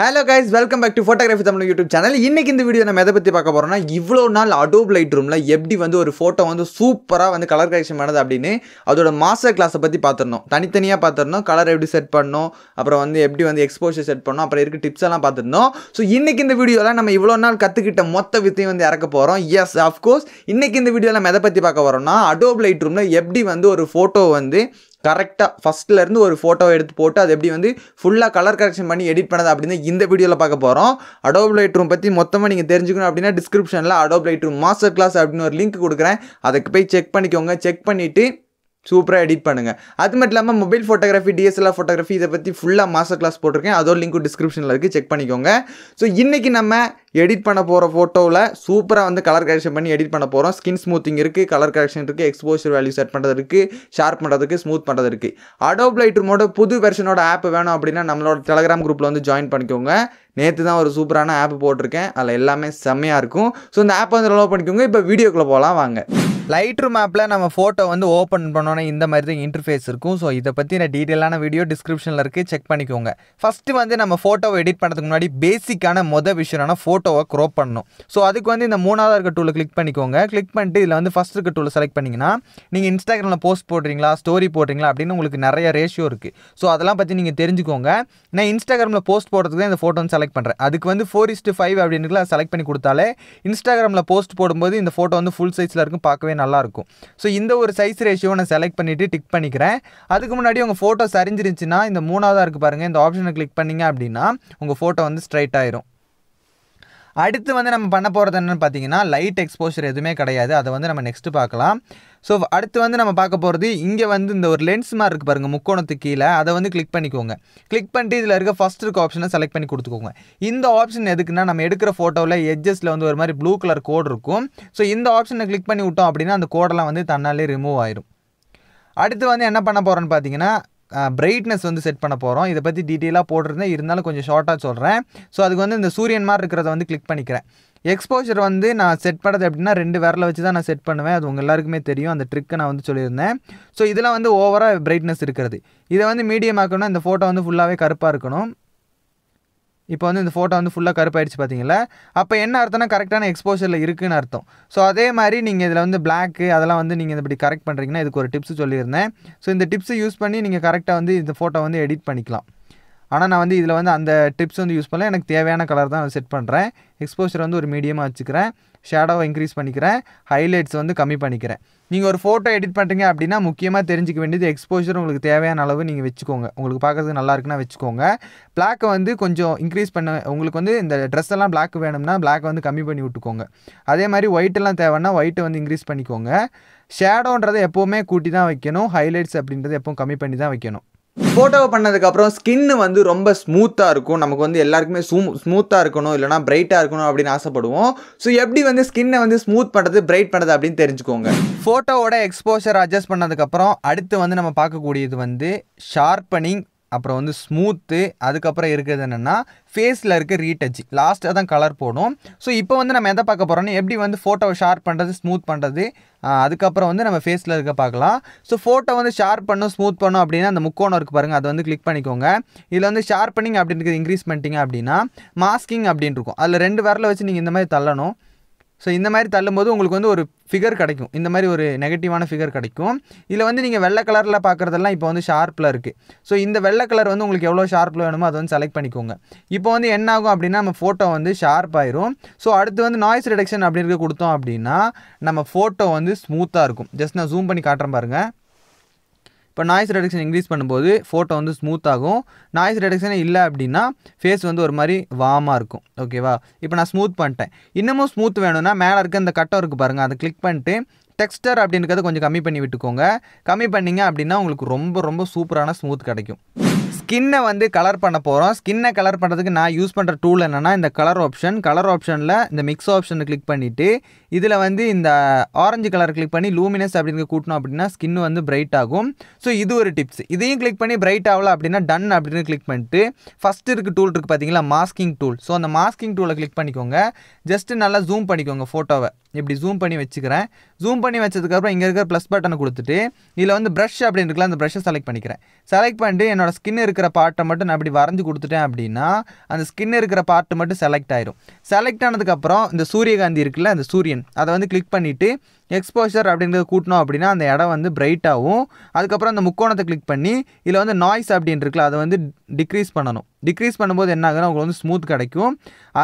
hello guys welcome back to photography Tamil YouTube channel இன்றைக்கி இந்த video நம்ம எதை பற்றி பார்க்க போகிறோம்னா இவ்வளோ நாள் அடோப் லைட் ரூமில் எப்படி வந்து ஒரு ஃபோட்டோ வந்து சூப்பராக வந்து கலர் கரெக்ஷன் பண்ணது அப்படின்னு அதோட மாஸ்டர் கிளாஸை பற்றி பார்த்துருந்தோம் தனித்தனியாக பார்த்துருந்தோம் கலர் எப்படி செட் பண்ணோம் அப்புறம் வந்து எப்படி வந்து எக்ஸ்போஷர் செட் பண்ணோம் அப்புறம் இருக்க டிப்ஸ் எல்லாம் பார்த்துருந்தோம் ஸோ இன்றைக்கி இந்த வீடியோவில் நம்ம இவ்வளோ நாள் கற்றுக்கிட்ட மொத்த வித்தையும் வந்து இறக்க போகிறோம் எஸ் அஃப்கோர்ஸ் இன்றைக்கி இந்த வீடியோவில் நம்ம எதை பற்றி பார்க்க போகிறோம்னா அடோப் லைட் ரூமில் எப்படி வந்து ஒரு ஃபோட்டோ வந்து கரெக்டாக ஃபஸ்ட்லேருந்து ஒரு ஃபோட்டோ எடுத்து போட்டு அது எப்படி வந்து ஃபுல்லாக கலர் கரெக்ஷன் பண்ணி எடிட் பண்ணது அப்படின்னு இந்த வீடியோவில் பார்க்க போகிறோம் அடோப் லைட் ரூம் பற்றி மொத்தமாக நீங்கள் தெரிஞ்சுக்கணும் அப்படின்னா டிஸ்கிரிப்ஷனில் Adobe Lightroom master class அப்படின்னு ஒரு லிங்க் கொடுக்குறேன் அதுக்கு போய் செக் பண்ணிக்கோங்க செக் பண்ணிவிட்டு சூப்பராக எடிட் பண்ணுங்கள் அது மட்டும் இல்லாமல் மொபைல் ஃபோட்டோகிராஃபி டிஎஸ்எல்ஆர் ஃபோட்டோகிராஃபி இதை பற்றி ஃபுல்லாக மாஸ்டர் கிளாஸ் போட்டிருக்கேன் அதோட லிங்க் டிஸ்கிரிப்ஷனில் இருக்குது செக் பண்ணிக்கோங்க ஸோ இன்றைக்கி நம்ம எடிட் பண்ண போகிற ஃபோட்டோவில் சூப்பராக வந்து கலர் கரெக்ஷன் பண்ணி எடிட் பண்ண போகிறோம் ஸ்கின் ஸ்மூத்திங் இருக்குது கலர் கரெக்ஷன் இருக்குது எக்ஸ்போஷர் வேல்யூ செட் பண்ணுறது இருக்குது ஷார்ப் பண்ணுறதுக்கு ஸ்மூத் பண்ணுறது இருக்குது அடோப் லைட்ரூமோட புது வெர்ஷனோட ஆப் வேணும் அப்படின்னா நம்மளோட டெலகிராம் குரூப்பில் வந்து ஜாயின் பண்ணிக்கோங்க நேற்று தான் ஒரு சூப்பரான ஆப் போட்டிருக்கேன் அதில் எல்லாமே செம்மையாக இருக்கும் ஸோ இந்த ஆப் வந்து டவுன்லோட் பண்ணிக்கோங்க இப்போ வீடியோக்குள்ளே போகலாம் வாங்க லைட் ரூம் ஆப்பில் நம்ம ஃபோட்டோ வந்து ஓப்பன் பண்ணோன்னே இந்த மாதிரி தான் இன்டர்ஃபேஸ் இருக்கும் ஸோ இதை பற்றி நான் டீட்டெயிலான வீடியோ டிஸ்கிரிப்ஷனில் இருக்குது செக் பண்ணிக்கோங்க ஃபஸ்ட்டு வந்து நம்ம ஃபோட்டோவை எடிட் பண்ணுறதுக்கு முன்னாடி பேசிக்கான மொதல் விஷயம்னா ஃபோட்டோவை க்ரோப் பண்ணணும் ஸோ அதுக்கு வந்து இந்த மூணாவது இருக்க டூலில் கிளிக் பண்ணிக்கோங்க கிளிக் பண்ணிட்டு இதில் வந்து ஃபஸ்ட் இருக்க டூலை செலக்ட் பண்ணிங்கன்னா நீங்கள் இன்ஸ்டாகிராமில் போஸ்ட் போடுறீங்களா ஸ்டோரி போடுறீங்களா அப்படின்னு உங்களுக்கு நிறைய ரேஷியோ இருக்குது ஸோ அதெல்லாம் பற்றி நீங்கள் தெரிஞ்சுக்கோங்க நான் இன்ஸ்டாகிராமில் போஸ்ட் போடுறதுக்கு தான் இந்த ஃபோட்டோ செலக்ட் பண்ணுறேன் அதுக்கு வந்து ஃபோர் இஸ்ட்டு ஃபைவ் அப்படின்னு செலக்ட் பண்ணி கொடுத்தாலே இன்ஸ்டாகிராமில் போஸ்ட் போடும்போது இந்த ஃபோட்டோ வந்து ஃபுல் சைஸில் இருக்கும் பார்க்கவே நல்லாயிருக்கும் ஸோ இந்த ஒரு சைஸ் ரேஷியோ நான் செலக்ட் பண்ணிவிட்டு டிக் பண்ணிக்கிறேன் அதுக்கு முன்னாடி உங்கள் ஃபோட்டோ சரிஞ்சிருந்துச்சுன்னா இந்த மூணாவதாக இருக்குது பாருங்கள் இந்த ஆப்ஷனை கிளிக் பண்ணிங்க அப்படின்னா உங்கள் ஃபோட்டோ வந்து ஸ்ட்ரைட் ஆயிரும் அடுத்து வந்து நம்ம பண்ண போகிறது என்னென்னு பார்த்தீங்கன்னா லைட் எக்ஸ்போஷர் எதுவுமே கிடையாது அதை வந்து நம்ம நெக்ஸ்ட்டு பார்க்கலாம் ஸோ அடுத்து வந்து நம்ம பார்க்க போகிறது இங்கே வந்து இந்த ஒரு லென்ஸ் மாதிரி இருக்குது பாருங்கள் முக்கோணத்துக்கு கீழே அதை வந்து கிளிக் பண்ணிக்கோங்க கிளிக் பண்ணிட்டு இதில் இருக்க ஃபஸ்ட் இருக்க ஆப்ஷனை செலக்ட் பண்ணி கொடுத்துக்கோங்க இந்த ஆப்ஷன் எதுக்குன்னா நம்ம எடுக்கிற ஃபோட்டோவில் எஜ்ஜஸில் வந்து ஒரு மாதிரி ப்ளூ கலர் கோடு இருக்கும் ஸோ இந்த ஆப்ஷனை கிளிக் பண்ணி விட்டோம் அப்படின்னா அந்த கோடெல்லாம் வந்து தன்னாலே ரிமூவ் ஆயிடும் அடுத்து வந்து என்ன பண்ண போகிறோன்னு பார்த்தீங்கன்னா பிரைட்னஸ் வந்து செட் பண்ண போகிறோம் இதை பற்றி டீட்டெயிலாக போட்டிருந்தேன் இருந்தாலும் கொஞ்சம் ஷார்ட்டாக சொல்கிறேன் ஸோ அதுக்கு வந்து இந்த சூரியன் மாதிரி இருக்கிறத வந்து கிளிக் பண்ணிக்கிறேன் எக்ஸ்போஜர் வந்து நான் செட் பண்ணது எப்படின்னா ரெண்டு விரலை வச்சு தான் நான் செட் பண்ணுவேன் அது உங்கள் எல்லாருக்குமே தெரியும் அந்த ட்ரிக்கை நான் வந்து சொல்லியிருந்தேன் ஸோ இதெல்லாம் வந்து ஓவராக பிரைட்னஸ் இருக்கிறது இதை வந்து மீடியம் ஆக்கணும்னா இந்த ஃபோட்டோ வந்து ஃபுல்லாகவே கருப்பாக இருக்கணும் இப்போ வந்து இந்த ஃபோட்டோ வந்து ஃபுல்லாக கருப்பாயிடுச்சு பார்த்தீங்களா அப்போ என்ன அர்த்தம்னா கரெக்டான எக்ஸ்போஷரில் இருக்குதுன்னு அர்த்தம் ஸோ அதே மாதிரி நீங்கள் இதில் வந்து பிளாக்கு அதெல்லாம் வந்து நீங்கள் இப்படி கரெக்ட் பண்ணுறீங்கன்னா இதுக்கு ஒரு டிப்ஸ் சொல்லியிருந்தேன் ஸோ இந்த டிப்ஸை யூஸ் பண்ணி நீங்கள் கரெக்டாக வந்து இந்த ஃபோட்டோ வந்து எடிட் பண்ணிக்கலாம் ஆனால் நான் வந்து இதில் வந்து அந்த டிப்ஸ் வந்து யூஸ் பண்ணல எனக்கு தேவையான கலர் தான் செட் பண்ணுறேன் எக்ஸ்போஷர் வந்து ஒரு மீடியமாக வச்சுக்கிறேன் ஷேடோவை இன்க்ரீஸ் பண்ணிக்கிறேன் ஹைலைட்ஸ் வந்து கம்மி பண்ணிக்கிறேன் நீங்கள் ஒரு ஃபோட்டோ எடிட் பண்ணுறீங்க அப்படின்னா முக்கியமாக தெரிஞ்சிக்க வேண்டியது எக்ஸ்போஷர் உங்களுக்கு தேவையான அளவு நீங்கள் வச்சுக்கோங்க உங்களுக்கு பார்க்குறதுக்கு நல்லா இருக்குன்னா வச்சுக்கோங்க பிளாக்கை வந்து கொஞ்சம் இன்க்ரீஸ் பண்ண உங்களுக்கு வந்து இந்த ட்ரெஸ் எல்லாம் பிளாக் வேணும்னா பிளாக் வந்து கம்மி பண்ணி விட்டுக்கோங்க அதே மாதிரி ஒயிட்டெல்லாம் தேவைன்னா ஒயிட்டை வந்து இன்க்ரீஸ் பண்ணிக்கோங்க ஷேடோன்றதை எப்போவுமே கூட்டி தான் வைக்கணும் ஹைலைட்ஸ் அப்படின்றத எப்போவும் கம்மி பண்ணி தான் வைக்கணும் ஃபோட்டோவை பண்ணதுக்கப்புறம் ஸ்கின்னு வந்து ரொம்ப ஸ்மூத்தாக இருக்கும் நமக்கு வந்து எல்லாருக்குமே ஸ்மூ ஸ்மூத்தாக இருக்கணும் இல்லைனா பிரைட்டாக இருக்கணும் அப்படின்னு ஆசைப்படுவோம் ஸோ எப்படி வந்து ஸ்கின்னை வந்து ஸ்மூத் பண்ணுறது பிரைட் பண்ணுறது அப்படின்னு தெரிஞ்சுக்கோங்க ஃபோட்டோவோட எக்ஸ்போஷர் அட்ஜஸ்ட் பண்ணதுக்கப்புறம் அடுத்து வந்து நம்ம பார்க்கக்கூடியது வந்து ஷார்ப்பனிங் அப்புறம் வந்து ஸ்மூத்து அதுக்கப்புறம் இருக்கிறது என்னென்னா ஃபேஸில் இருக்க ரீடச் லாஸ்ட்டாக தான் கலர் போடும் ஸோ இப்போ வந்து நம்ம எதை பார்க்க போகிறோம்னா எப்படி வந்து ஃபோட்டோவை ஷார்ப் பண்ணுறது ஸ்மூத் பண்ணுறது அதுக்கப்புறம் வந்து நம்ம ஃபேஸில் இருக்க பார்க்கலாம் ஸோ ஃபோட்டோ வந்து ஷார்ப் பண்ணும் ஸ்மூத் பண்ணும் அப்படின்னா அந்த முக்கோணம் இருக்குது பாருங்கள் அதை வந்து கிளிக் பண்ணிக்கோங்க இதில் வந்து ஷார்ப்பனிங் அப்படின்றது இன்க்ரீஸ் பண்ணிட்டீங்க அப்படின்னா மாஸ்கிங் அப்படின்னு இருக்கும் அதில் ரெண்டு விரலை வச்சு நீங்கள் இந்த மாதிரி தள்ளணும் ஸோ இந்த மாதிரி தள்ளும்போது உங்களுக்கு வந்து ஒரு ஃபிகர் கிடைக்கும் இந்த மாதிரி ஒரு நெகட்டிவான ஃபிகர் கிடைக்கும் இதில் வந்து நீங்கள் வெள்ளை கலரில் பார்க்குறதெல்லாம் இப்போ வந்து ஷார்ப்பில் இருக்குது ஸோ இந்த வெள்ளை கலர் வந்து உங்களுக்கு எவ்வளோ ஷார்ப்பில் வேணுமோ அதை வந்து செலக்ட் பண்ணிக்கோங்க இப்போ வந்து என்ன ஆகும் அப்படின்னா நம்ம ஃபோட்டோ வந்து ஷார்ப் ஆயிரும் ஸோ அடுத்து வந்து நாய்ஸ் ரிடக்ஷன் அப்படின்னு கொடுத்தோம் அப்படின்னா நம்ம ஃபோட்டோ வந்து ஸ்மூத்தாக இருக்கும் ஜஸ்ட் நான் ஜூம் பண்ணி காட்டுறேன் பாருங்கள் இப்போ நாய்ஸ் ரெடக்ஷன் இன்க்ரீஸ் பண்ணும்போது ஃபோட்டோ வந்து ஸ்மூத் ஆகும் நாய்ஸ் ரெடக்ஷனே இல்லை அப்படின்னா ஃபேஸ் வந்து ஒரு மாதிரி வாமாக இருக்கும் ஓகேவா இப்போ நான் ஸ்மூத் பண்ணிட்டேன் இன்னமும் ஸ்மூத் வேணும்னா மேலே இருக்க இந்த கட்டம் இருக்குது பாருங்கள் அதை கிளிக் பண்ணிட்டு டெக்ஸ்டர் அப்படின்றத கொஞ்சம் கம்மி பண்ணி விட்டுக்கோங்க கம்மி பண்ணிங்க அப்படின்னா உங்களுக்கு ரொம்ப ரொம்ப சூப்பரான ஸ்மூத் கிடைக்கும் ஸ்கின்னை வந்து கலர் பண்ண போகிறோம் ஸ்கின்னை கலர் பண்ணுறதுக்கு நான் யூஸ் பண்ணுற டூல் என்னென்னா இந்த கலர் ஆப்ஷன் கலர் ஆப்ஷனில் இந்த மிக்ஸ் ஆப்ஷனை கிளிக் பண்ணிவிட்டு இதில் வந்து இந்த ஆரஞ்சு கலர் கிளிக் பண்ணி லூமினஸ் அப்படின்னு கூட்டினோம் அப்படின்னா ஸ்கின் வந்து பிரைட் ஆகும் ஸோ இது ஒரு டிப்ஸ் இதையும் கிளிக் பண்ணி பிரைட் ஆகல அப்படின்னா டன் அப்படின்னு கிளிக் பண்ணிட்டு ஃபஸ்ட்டு இருக்கு டூல் இருக்குது பார்த்தீங்களா மாஸ்கிங் டூல் ஸோ அந்த மாஸ்கிங் டூலை கிளிக் பண்ணிக்கோங்க ஜஸ்ட்டு நல்லா ஜூம் பண்ணிக்கோங்க ஃபோட்டோவை இப்படி ஜூம் பண்ணி வச்சுக்கிறேன் ஜூம் பண்ணி வச்சதுக்கப்புறம் இங்கே இருக்கிற ப்ளஸ் பட்டனை கொடுத்துட்டு இதில் வந்து ப்ரஷ் அப்படின்னு இருக்கலாம் அந்த ப்ரஷ்ஷை செலக்ட் பண்ணிக்கிறேன் செலக்ட் பண்ணிட்டு என்னோட ஸ்கின் இருக்கிற பார்ட்டை மட்டும் நான் இப்படி வரைஞ்சி கொடுத்துட்டேன் அப்படின்னா அந்த ஸ்கின் இருக்கிற பார்ட்டு மட்டும் செலக்ட் ஆயிரும் செலக்ட் ஆனதுக்கப்புறம் இந்த சூரியகாந்தி இருக்குல்ல அந்த சூரியன் அதை வந்து கிளிக் பண்ணிவிட்டு எக்ஸ்போஷர் அப்படிங்கிறது கூட்டினோம் அப்படின்னா அந்த இடம் வந்து பிரைட்டாகவும் அதுக்கப்புறம் அந்த முக்கோணத்தை கிளிக் பண்ணி இதில் வந்து நாய்ஸ் அப்படின்னு இருக்குல்ல அதை வந்து டிக்ரீஸ் பண்ணணும் டிக்ரீஸ் பண்ணும்போது என்ன ஆகுதுன்னா உங்களுக்கு வந்து ஸ்மூத் கிடைக்கும்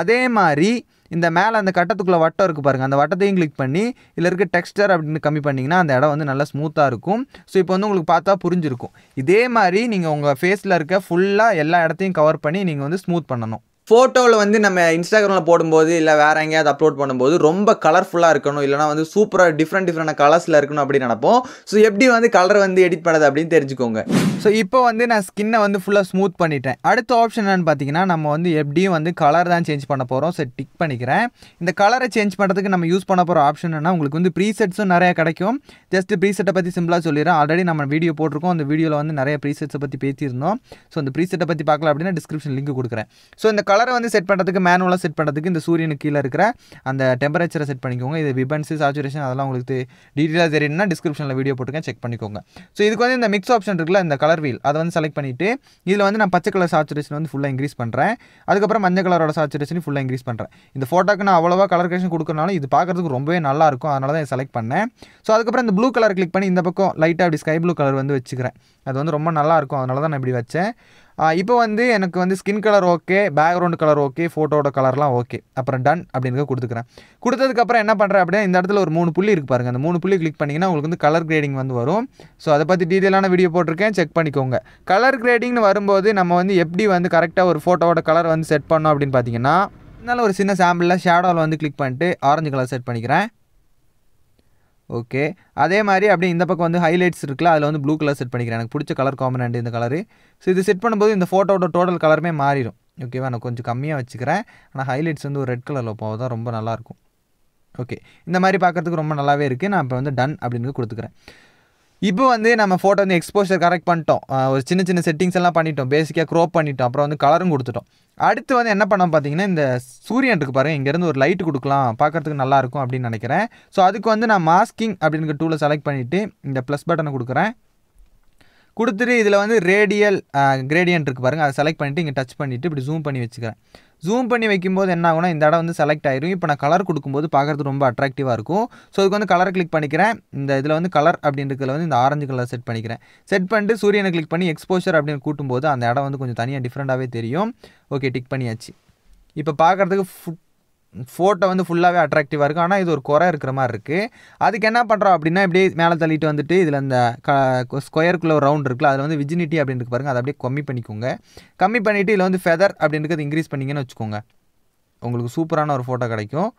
அதே மாதிரி இந்த மேலே அந்த கட்டத்துக்குள்ளே வட்டம் இருக்குது பாருங்கள் அந்த வட்டத்தையும் கிளிக் பண்ணி இதில் இருக்க டெக்ஸ்டர் அப்படின்னு கம்மி பண்ணிங்கன்னா அந்த இடம் வந்து நல்லா ஸ்மூத்தாக இருக்கும் ஸோ இப்போ வந்து உங்களுக்கு பார்த்தா புரிஞ்சிருக்கும் இதே மாதிரி நீங்கள் உங்கள் ஃபேஸில் இருக்க ஃபுல்லாக எல்லா இடத்தையும் கவர் பண்ணி நீங்கள் வந்து ஸ்மூத் பண்ணணும் ஃபோட்டோவில் வந்து நம்ம இன்ஸ்டாகிராமில் போடும்போது இல்லை வேறு எங்கேயாவது அப்லோட் பண்ணும்போது ரொம்ப கலர்ஃபுல்லாக இருக்கணும் இல்லைனா வந்து சூப்பராக டிஃப்ரெண்ட் டிஃப்ரெண்ட் கலர்ஸில் இருக்கணும் அப்படின்னு நினப்போம் ஸோ எப்படி வந்து கலர் வந்து எடிட் பண்ணது அப்படின்னு தெரிஞ்சுக்கோங்க ஸோ இப்போ வந்து நான் ஸ்கின்னை வந்து ஃபுல்லாக ஸ்மூத் பண்ணிட்டேன் அடுத்த ஆப்ஷன் என்னென்னு பார்த்தீங்கன்னா நம்ம வந்து எப்படியும் வந்து கலர் தான் சேஞ்ச் பண்ண போகிறோம் ஸோ டிக் பண்ணிக்கிறேன் இந்த கலரை சேஞ்ச் பண்ணுறதுக்கு நம்ம யூஸ் பண்ண போகிற ஆப்ஷன் என்ன உங்களுக்கு வந்து ப்ரீசெட்ஸும் நிறையா கிடைக்கும் ஜஸ்ட் ப்ரீசெட்டை பற்றி சிம்பிளாக சொல்லிடுறேன் ஆல்ரெடி நம்ம வீடியோ போட்டிருக்கோம் அந்த வீடியோவில் வந்து நிறைய ப்ரீசெட்ஸை பற்றி பேசியிருந்தோம் ஸோ அந்த ப்ரீசெட்டை பற்றி பார்க்கலாம் அப்படின்னா டிஸ்கிரிப்ஷன் லிங்க் கொடுக்குறேன் ஸோ இந்த கலர் கலரை வந்து செட் பண்ணுறதுக்கு மேனுவலாக செட் பண்ணுறதுக்கு இந்த சூரியனுக்கு கீழே இருக்கிற அந்த டெம்பரேச்சரை செட் பண்ணிக்கோங்க இது விபன்ஸு சாச்சுரேஷன் அதெல்லாம் உங்களுக்கு டீட்டெயிலாக தெரியணும்னா டிஸ்கிரிப்ஷனில் வீடியோ போட்டுக்கேன் செக் பண்ணிக்கோங்க ஸோ இதுக்கு வந்து இந்த மிக்ஸ் ஆப்ஷன் இருக்குல்ல இந்த கலர் வீல் அதை வந்து செலக்ட் பண்ணிவிட்டு இதில் வந்து நான் பச்சை கலர் சாச்சுரேஷன் வந்து ஃபுல்லாக இன்க்ரீஸ் பண்ணுறேன் அதுக்கப்புறம் மஞ்சள் கலரோட சாச்சுரேஷன் ஃபுல்லாக இன்க்ரீஸ் பண்ணுறேன் இந்த ஃபோட்டோக்கு நான் அவ்வளோவா கலர் கிரேஷன் கொடுக்குறனாலும் இது பார்க்குறதுக்கு ரொம்பவே நல்லாயிருக்கும் அதனால தான் செலக்ட் பண்ணேன் ஸோ அதுக்கப்புறம் இந்த ப்ளூ கலர் கிளிக் பண்ணி இந்த பக்கம் லைட்டாக அப்படி ஸ்கை ப்ளூ கலர் வந்து வச்சுக்கிறேன் அது வந்து ரொம்ப நல்லாயிருக்கும் அதனால தான் நான் இப்படி வச்சேன் இப்போ வந்து எனக்கு வந்து skin colour okay background colour okay ஃபோட்டோட கலர்லாம் ஓகே அப்புறம் டன் அப்படின்னு கொடுத்துக்கிறேன் கொடுத்ததுக்கப்புறம் என்ன பண்ணுறேன் அப்படின்னா இந்த இடத்துல ஒரு மூணு புள்ளி இருக்கு பாருங்க அந்த மூணு புள்ளி கிளிக் பண்ணிங்கன்னா உங்களுக்கு வந்து கலர் கிரேடிங் வந்து வரும் ஸோ அதை பற்றி டீட்டெயிலான வீடியோ போட்டிருக்கேன் செக் பண்ணிக்கோங்க கலர் கிரேடிங்னு வரும்போது நம்ம வந்து எப்படி வந்து கரெக்டாக ஒரு ஃபோட்டோவோட கலர் வந்து செட் பண்ணோம் அப்படின்னு பார்த்தீங்கன்னா இருந்தாலும் ஒரு சின்ன சாம்பிளில் ஷேடோவில் வந்து கிளிக் பண்ணிட்டு ஆரஞ்சு கலர் செட் பண்ணிக்கிறேன் ஓகே அதே மாதிரி அப்படியே இந்த பக்கம் வந்து ஹைலைட்ஸ் இருக்குல்ல அதில் வந்து ப்ளூ கலர் செட் பண்ணிக்கிறேன் எனக்கு பிடிச்ச கலர் காம்பினண்ட் இந்த கலரு ஸோ இது செட் பண்ணும்போது இந்த ஃபோட்டோட டோட்டல் கலருமே மாறிடும் ஓகேவா நான் கொஞ்சம் கம்மியாக வச்சுக்கிறேன் ஆனால் ஹைலைட்ஸ் வந்து ஒரு ரெட் கலரில் போக தான் ரொம்ப நல்லாயிருக்கும் ஓகே இந்த மாதிரி பார்க்குறதுக்கு ரொம்ப நல்லாவே இருக்குது நான் இப்போ வந்து டன் அப்படின்னு கொடுத்துக்கிறேன் இப்போ வந்து நம்ம ஃபோட்டோ வந்து எக்ஸ்போஷர் கரெக்ட் பண்ணிட்டோம் ஒரு சின்ன சின்ன செட்டிங்ஸ் எல்லாம் பண்ணிட்டோம் பேசிக்காக க்ரோப் பண்ணிட்டோம் அப்புறம் வந்து கலரும் கொடுத்துட்டோம் அடுத்து வந்து என்ன பண்ணோம் பார்த்தீங்கன்னா இந்த சூரியன் இருக்கு பாருங்கள் இங்கேருந்து ஒரு லைட் கொடுக்கலாம் பார்க்குறதுக்கு நல்லாயிருக்கும் அப்படின்னு நினைக்கிறேன் ஸோ அதுக்கு வந்து நான் மாஸ்கிங் அப்படிங்கிற டூலை செலக்ட் பண்ணிவிட்டு இந்த ப்ளஸ் பட்டனை கொடுக்குறேன் கொடுத்துட்டு இதில் வந்து ரேடியல் கிரேடியன்ட் இருக்குது பாருங்கள் அதை செலக்ட் பண்ணிவிட்டு இங்கே டச் பண்ணிவிட்டு இப்படி ஜூம் பண்ணி வச்சுக்கிறேன் ஜூம் பண்ணி வைக்கும்போது என்ன ஆகும்னா இந்த இடம் வந்து செலக்ட் ஆயிரும் இப்போ நான் கலர் கொடுக்கும்போது பார்க்குறது ரொம்ப அட்ராக்டிவாக இருக்கும் ஸோ அதுக்கு வந்து கலர் கிளிக் பண்ணிக்கிறேன் இந்த இதில் வந்து கலர் அப்படின்றதுல வந்து இந்த ஆரஞ்சு கலர் செட் பண்ணிக்கிறேன் செட் பண்ணிட்டு சூரியனை கிளிக் பண்ணி எக்ஸ்போஷர் அப்படின்னு கூட்டும்போது அந்த இடம் வந்து கொஞ்சம் தனியாக டிஃப்ரெண்ட்டாகவே தெரியும் ஓகே டிக் பண்ணியாச்சு இப்போ பார்க்குறதுக்கு ஃபுட் ஃபோட்டோ வந்து ஃபுல்லாகவே அட்ராக்டிவாக இருக்கும் ஆனால் இது ஒரு குறை இருக்கிற மாதிரி இருக்குது அதுக்கு என்ன பண்ணுறோம் அப்படின்னா இப்படியே மேலே தள்ளிட்டு வந்துட்டு இதில் அந்த க ஸ்கொயருக்குள்ளே ஒரு ரவுண்ட் இருக்குல்ல அதில் வந்து விஜினிட்டி அப்படின்னு பாருங்கள் அதை அப்படியே கம்மி பண்ணிக்கோங்க கம்மி பண்ணிவிட்டு இதில் வந்து ஃபெதர் அப்படின்றது இன்க்ரீஸ் பண்ணிங்கன்னு வச்சுக்கோங்க உங்களுக்கு சூப்பரான ஒரு ஃபோட்டோ கிடைக்கும்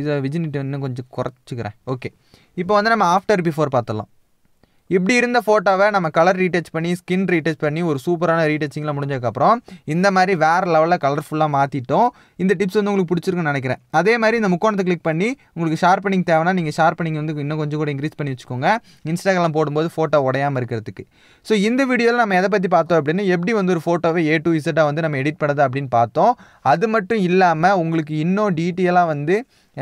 இதை விஜினிட்டி இன்னும் கொஞ்சம் குறைச்சிக்கிறேன் ஓகே இப்போ வந்து நம்ம ஆஃப்டர் பிஃபோர் பார்த்துடலாம் இப்படி இருந்த ஃபோட்டோவை நம்ம கலர் ரீடச் பண்ணி ஸ்கின் ரீடச் பண்ணி ஒரு சூப்பரான ரீடச்சிங்கில் முடிஞ்சதுக்கப்புறம் இந்த மாதிரி வேறு லெவலில் கலர்ஃபுல்லாக மாற்றிட்டோம் இந்த டிப்ஸ் வந்து உங்களுக்கு பிடிச்சிருக்குன்னு நினைக்கிறேன் அதே மாதிரி இந்த முக்கோணத்தை கிளிக் பண்ணி உங்களுக்கு ஷார்ப்பனிங் தேவைன்னா நீங்கள் ஷார்ப்பனிங் வந்து இன்னும் கொஞ்சம் கூட இன்க்ரீஸ் பண்ணி வச்சுக்கோங்க இன்ஸ்டாகிராம் போடும்போது ஃபோட்டோ உடையாமல் இருக்கிறதுக்கு ஸோ இந்த வீடியோவில் நம்ம எதை பற்றி பார்த்தோம் அப்படின்னு எப்படி வந்து ஒரு ஃபோட்டோவை ஏ டு இசட்டாக வந்து நம்ம எடிட் பண்ணுறது அப்படின்னு பார்த்தோம் அது மட்டும் இல்லாமல் உங்களுக்கு இன்னும் டீட்டெயிலாக வந்து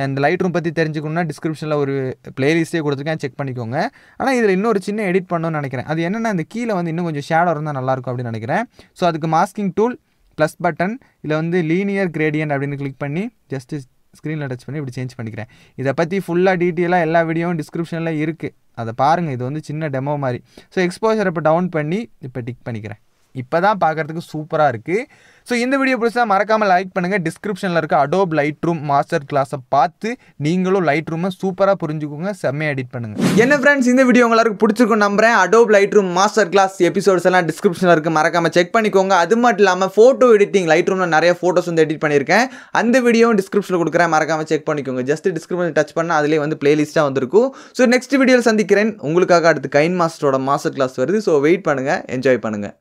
இந்த லைட் ரூம் பற்றி தெரிஞ்சுக்கணும்னா டிஸ்கிரிப்ஷனில் ஒரு பிளேலிஸ்ட்டே கொடுத்துருக்கேன் செக் பண்ணிக்கோங்க ஆனால் இதில் இன்னொரு சின்ன எடிட் பண்ணணும்னு நினைக்கிறேன் அது என்னென்னா இந்த கீழே வந்து இன்னும் கொஞ்சம் ஷேடோ இருந்தால் நல்லாயிருக்கும் அப்படின்னு நினைக்கிறேன் ஸோ அதுக்கு மாஸ்கிங் டூல் ப்ளஸ் பட்டன் இதில் வந்து லீனியர் கிரேடியன்ட் அப்படின்னு கிளிக் பண்ணி ஜஸ்ட்டு ஸ்க்ரீனில் டச் பண்ணி இப்படி சேஞ்ச் பண்ணிக்கிறேன் இதை பற்றி ஃபுல்லாக டீட்டெயிலாக எல்லா வீடியோவும் டிஸ்கிரிப்ஷனில் இருக்குது அதை பாருங்கள் இது வந்து சின்ன டெமோ மாதிரி ஸோ எக்ஸ்போசர் இப்போ டவுன் பண்ணி இப்போ டிக் பண்ணிக்கிறேன் இப்போ தான் பார்க்குறதுக்கு சூப்பராக இருக்குது ஸோ இந்த வீடியோ பிடிச்சா மறக்காமல் லைக் பண்ணுங்கள் டிஸ்கிரிப்ஷனில் இருக்க அடோப் லைட் ரூம் மாஸ்டர் கிளாஸை பார்த்து நீங்களும் லைட் ரூமை சூப்பராக புரிஞ்சுக்கோங்க செம்மையாக எடிட் பண்ணுங்கள் என்ன ஃப்ரெண்ட்ஸ் இந்த வீடியோ உங்களுக்கு பிடிச்சிருக்கும் நம்புறேன் Adobe Lightroom master class episodes எல்லாம் டிஸ்கிரிப்ஷனில் இருக்குது மறக்காமல் செக் பண்ணிக்கோங்க அது மட்டும் இல்லாமல் ஃபோட்டோ எடிட்டிங் லைட் ரூமில் நிறைய ஃபோட்டோஸ் வந்து எடிட் பண்ணியிருக்கேன் அந்த வீடியோவும் டிஸ்கிரிப்ஷனில் கொடுக்குறேன் மறக்காமல் செக் பண்ணிக்கோங்க ஜஸ்ட் டிஸ்கிரிப்ஷன் டச் பண்ணால் அதிலே வந்து பிளேலிஸ்ட்டாக வந்திருக்கும் ஸோ நெக்ஸ்ட் வீடியோவில் சந்திக்கிறேன் உங்களுக்காக அடுத்து கைன் மாஸ்டரோட மாஸ்டர் கிளாஸ் வருது ஸோ வெயிட் பண்ணுங்கள் என்ஜாய் பண்ணுங்கள்